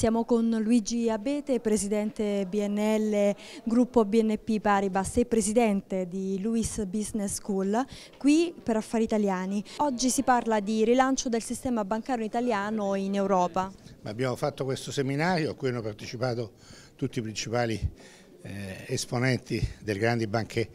Siamo con Luigi Abete, presidente BNL gruppo BNP Paribas e presidente di Lewis Business School, qui per Affari Italiani. Oggi si parla di rilancio del sistema bancario italiano in Europa. Abbiamo fatto questo seminario a cui hanno partecipato tutti i principali eh, esponenti delle grandi banche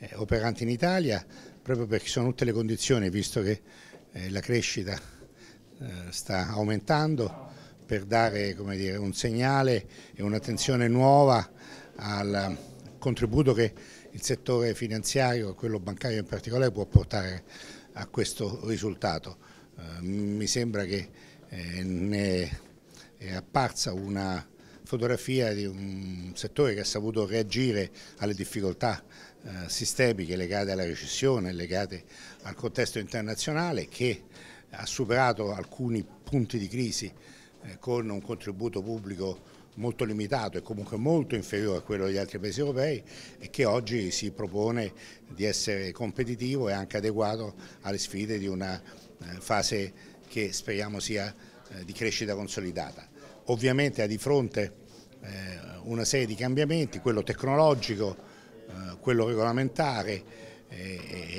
eh, operanti in Italia, proprio perché sono tutte le condizioni, visto che eh, la crescita eh, sta aumentando, per dare dire, un segnale e un'attenzione nuova al contributo che il settore finanziario quello bancario in particolare può portare a questo risultato. Eh, mi sembra che eh, ne è apparsa una fotografia di un settore che ha saputo reagire alle difficoltà eh, sistemiche legate alla recessione, legate al contesto internazionale, che ha superato alcuni punti di crisi eh, con un contributo pubblico molto limitato e comunque molto inferiore a quello degli altri paesi europei e che oggi si propone di essere competitivo e anche adeguato alle sfide di una eh, fase che speriamo sia eh, di crescita consolidata. Ovviamente ha di fronte una serie di cambiamenti, quello tecnologico, quello regolamentare,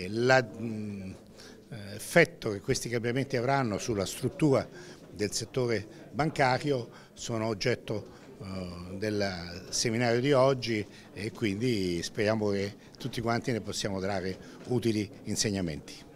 l'effetto mm, che questi cambiamenti avranno sulla struttura del settore bancario sono oggetto eh, del seminario di oggi e quindi speriamo che tutti quanti ne possiamo dare utili insegnamenti.